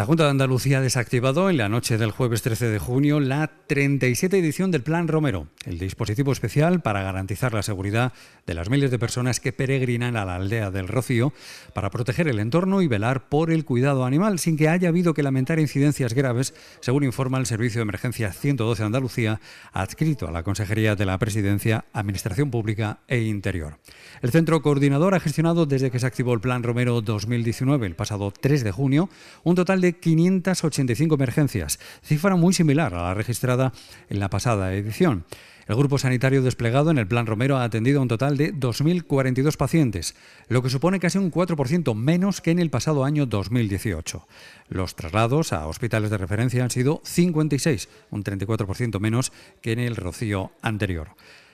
La Junta de Andalucía ha desactivado en la noche del jueves 13 de junio la 37 edición del Plan Romero, el dispositivo especial para garantizar la seguridad de las miles de personas que peregrinan a la aldea del Rocío para proteger el entorno y velar por el cuidado animal sin que haya habido que lamentar incidencias graves, según informa el Servicio de Emergencia 112 de Andalucía, adscrito a la Consejería de la Presidencia, Administración Pública e Interior. El centro coordinador ha gestionado desde que se activó el Plan Romero 2019, el pasado 3 de junio, un total de 585 emergencias, cifra muy similar a la registrada en la pasada edición. El grupo sanitario desplegado en el Plan Romero ha atendido a un total de 2.042 pacientes, lo que supone casi un 4% menos que en el pasado año 2018. Los traslados a hospitales de referencia han sido 56, un 34% menos que en el rocío anterior.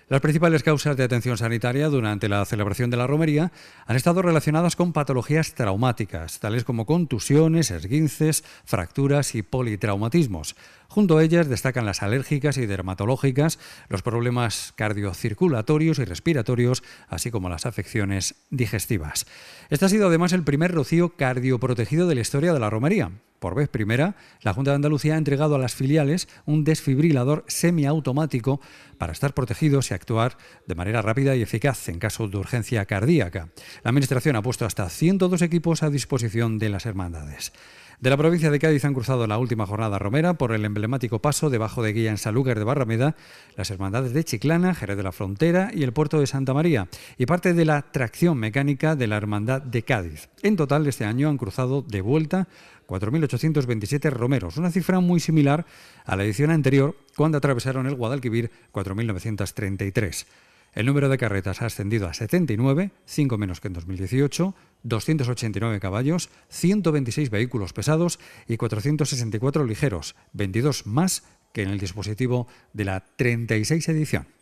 Las principales causas de atención sanitaria durante la celebración de la romería han estado relacionadas con patologías traumáticas, tales como contusiones, esguinces, fracturas y politraumatismos. Junto a ellas destacan las alérgicas y dermatológicas, los problemas cardiocirculatorios y respiratorios, así como las afecciones digestivas. Este ha sido además el primer rocío cardioprotegido de la historia de la romería. Por vez primera, la Junta de Andalucía ha entregado a las filiales un desfibrilador semiautomático para estar protegidos y actuar de manera rápida y eficaz en caso de urgencia cardíaca. La Administración ha puesto hasta 102 equipos a disposición de las hermandades. De la provincia de Cádiz han cruzado la última jornada romera por el emblemático paso debajo de Guía en Salúcar de Barrameda, las hermandades de Chiclana, Jerez de la Frontera y el puerto de Santa María, y parte de la tracción mecánica de la hermandad de Cádiz. En total, este año han cruzado de vuelta 4.827 romeros, una cifra muy similar a la edición anterior, cuando atravesaron el Guadalquivir 4.933. El número de carretas ha ascendido a 79, 5 menos que en 2018, 289 caballos, 126 vehículos pesados y 464 ligeros, 22 más que en el dispositivo de la 36 edición.